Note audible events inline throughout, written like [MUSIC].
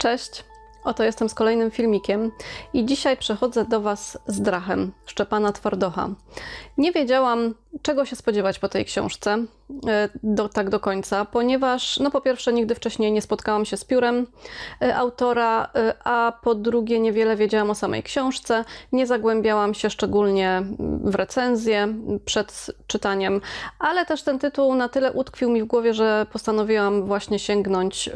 Cześć! Oto jestem z kolejnym filmikiem i dzisiaj przechodzę do Was z Drachem Szczepana Twardocha. Nie wiedziałam, czego się spodziewać po tej książce, e, do, tak do końca, ponieważ no po pierwsze nigdy wcześniej nie spotkałam się z piórem e, autora, e, a po drugie niewiele wiedziałam o samej książce, nie zagłębiałam się szczególnie w recenzję przed czytaniem, ale też ten tytuł na tyle utkwił mi w głowie, że postanowiłam właśnie sięgnąć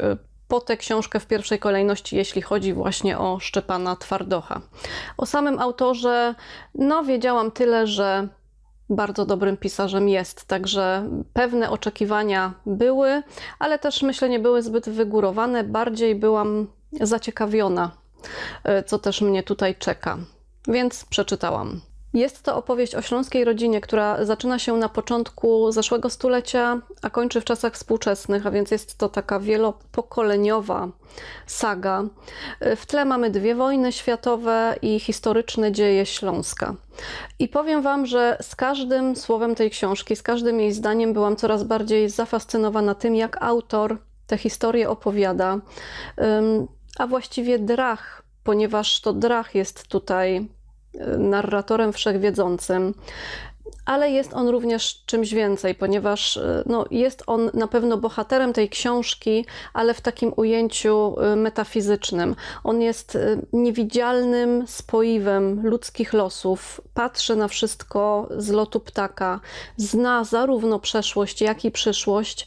po tę książkę w pierwszej kolejności, jeśli chodzi właśnie o Szczepana Twardocha. O samym autorze, no wiedziałam tyle, że bardzo dobrym pisarzem jest, także pewne oczekiwania były, ale też myślę nie były zbyt wygórowane, bardziej byłam zaciekawiona, y, co też mnie tutaj czeka. Więc przeczytałam. Jest to opowieść o śląskiej rodzinie, która zaczyna się na początku zeszłego stulecia, a kończy w czasach współczesnych, a więc jest to taka wielopokoleniowa saga. W tle mamy dwie wojny światowe i historyczne dzieje Śląska. I powiem Wam, że z każdym słowem tej książki, z każdym jej zdaniem byłam coraz bardziej zafascynowana tym, jak autor tę historię opowiada, a właściwie drach, ponieważ to drach jest tutaj narratorem wszechwiedzącym ale jest on również czymś więcej, ponieważ y, no, jest on na pewno bohaterem tej książki, ale w takim ujęciu y, metafizycznym. On jest y, niewidzialnym spoiwem ludzkich losów, patrzy na wszystko z lotu ptaka, zna zarówno przeszłość, jak i przyszłość,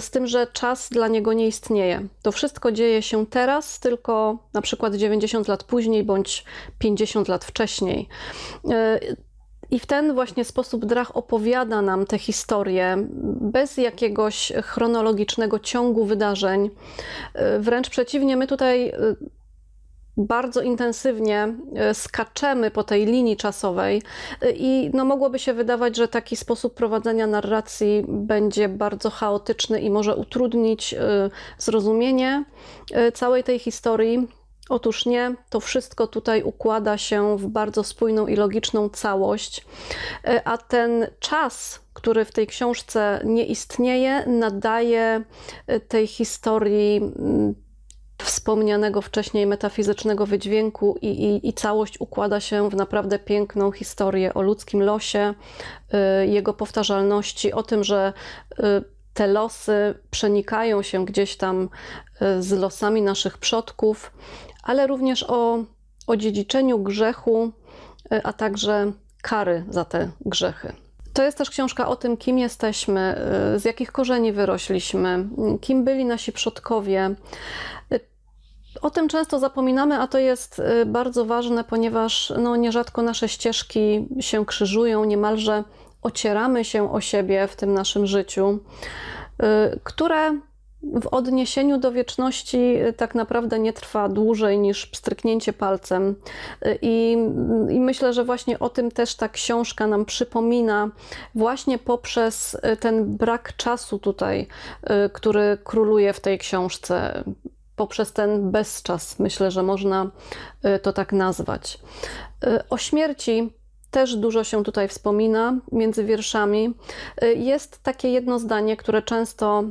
z tym, że czas dla niego nie istnieje. To wszystko dzieje się teraz, tylko na przykład 90 lat później bądź 50 lat wcześniej. I w ten właśnie sposób Drach opowiada nam tę historię bez jakiegoś chronologicznego ciągu wydarzeń. Y, wręcz przeciwnie, my tutaj y, bardzo intensywnie y, skaczemy po tej linii czasowej i no, mogłoby się wydawać, że taki sposób prowadzenia narracji będzie bardzo chaotyczny i może utrudnić zrozumienie całej tej historii. Otóż nie, to wszystko tutaj układa się w bardzo spójną i logiczną całość, e, a ten czas, który w tej książce nie istnieje, nadaje e, tej historii mm, wspomnianego wcześniej metafizycznego wydźwięku i, i, i, całość układa się w naprawdę piękną historię o ludzkim losie, e, jego powtarzalności, o tym, że te losy przenikają się gdzieś tam e, z losami naszych przodków, ale również o odziedziczeniu grzechu, e, a także kary za te grzechy. To jest też książka o tym, kim jesteśmy, e, z jakich korzeni wyrośliśmy, kim byli nasi przodkowie. O tym często zapominamy, a to jest bardzo ważne, ponieważ no, nierzadko nasze ścieżki się krzyżują, niemalże ocieramy się o siebie w tym naszym życiu, y, które w odniesieniu do wieczności y, tak naprawdę nie trwa dłużej niż pstryknięcie palcem. Y, I, I, myślę, że właśnie o tym też ta książka nam przypomina, właśnie poprzez ten brak czasu tutaj, który króluje w tej książce. Poprzez ten bezczas, myślę, że można to tak nazwać. O śmierci też dużo się tutaj wspomina między wierszami. Y, jest takie jedno zdanie, które często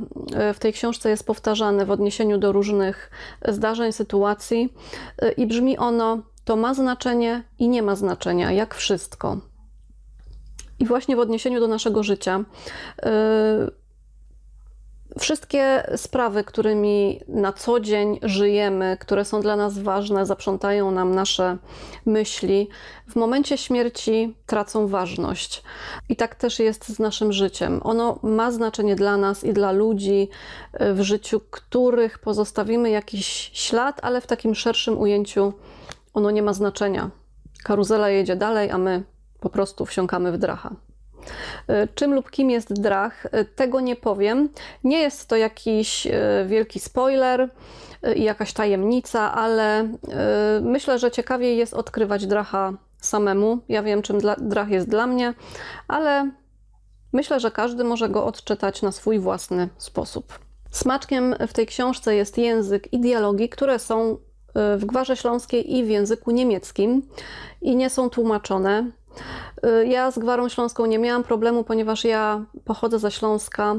y, w tej książce jest powtarzane w odniesieniu do różnych zdarzeń, sytuacji, y, i brzmi ono: To ma znaczenie i nie ma znaczenia, jak wszystko. I właśnie w odniesieniu do naszego życia, Wszystkie sprawy, którymi na co dzień żyjemy, które są dla nas ważne, zaprzątają nam nasze myśli, w momencie śmierci tracą ważność. I tak też jest z naszym życiem. Ono ma znaczenie dla nas i dla ludzi, e, w życiu których pozostawimy jakiś ślad, ale w takim szerszym ujęciu ono nie ma znaczenia. Karuzela jedzie dalej, a my po prostu wsiąkamy w dracha. E, czym lub kim jest Drach, e, tego nie powiem. Nie jest to jakiś e, wielki spoiler i jakaś tajemnica, ale myślę, że ciekawiej jest odkrywać Dracha samemu. Ja wiem, czym Drach jest dla mnie, ale myślę, że każdy może go odczytać na swój własny sposób. Smaczkiem w tej książce jest język i dialogi, które są w Gwarze Śląskiej i w języku niemieckim i nie są tłumaczone. Y, ja z Gwarą Śląską nie miałam problemu, ponieważ ja pochodzę ze Śląska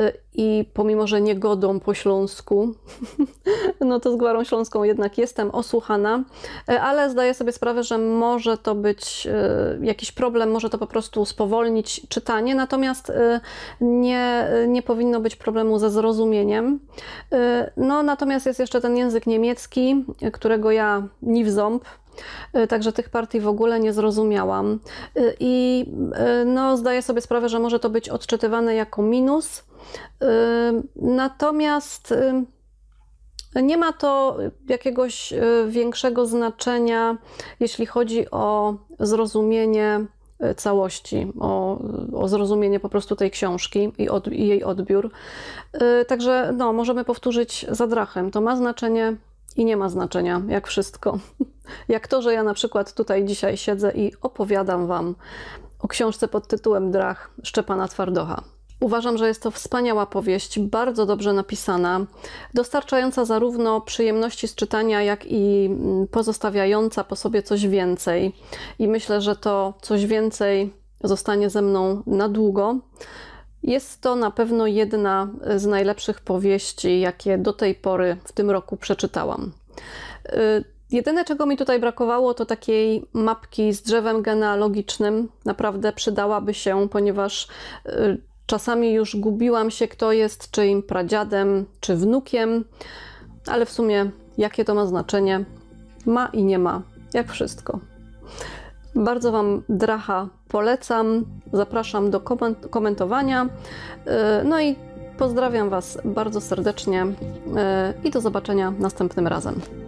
y, i pomimo, że nie godą po Śląsku, [LAUGHS] no to z Gwarą Śląską jednak jestem osłuchana, y, ale zdaję sobie sprawę, że może to być jakiś problem, może to po prostu spowolnić czytanie, natomiast nie, nie powinno być problemu ze zrozumieniem. No natomiast jest jeszcze ten język niemiecki, którego ja nie w ząb, Y, także tych partii w ogóle nie zrozumiałam. Y, I y, no, zdaję sobie sprawę, że może to być odczytywane jako minus. Natomiast nie ma to jakiegoś większego znaczenia, jeśli chodzi o zrozumienie całości, o, o, zrozumienie po prostu tej książki i, od, i jej odbiór. Także no, możemy powtórzyć za drachem. To ma znaczenie, i nie ma znaczenia, jak wszystko. [LAUGHS] Jak to, że ja na przykład tutaj dzisiaj siedzę i opowiadam Wam o książce pod tytułem Drach Szczepana Twardocha. Uważam, że jest to wspaniała powieść, bardzo dobrze napisana, dostarczająca zarówno przyjemności z czytania, jak i mm, pozostawiająca po sobie coś więcej. I myślę, że to coś więcej zostanie ze mną na długo. Jest to na pewno jedna z najlepszych powieści, jakie do tej pory w tym roku przeczytałam. Y, jedyne, czego mi tutaj brakowało, to takiej mapki z drzewem genealogicznym. Naprawdę przydałaby się, ponieważ y, czasami już gubiłam się, kto jest czyim pradziadem czy wnukiem, ale w sumie jakie to ma znaczenie? Ma i nie ma, jak wszystko. Bardzo Wam Dracha polecam. Zapraszam do komentowania. E, no i pozdrawiam Was bardzo serdecznie e, i do zobaczenia następnym razem.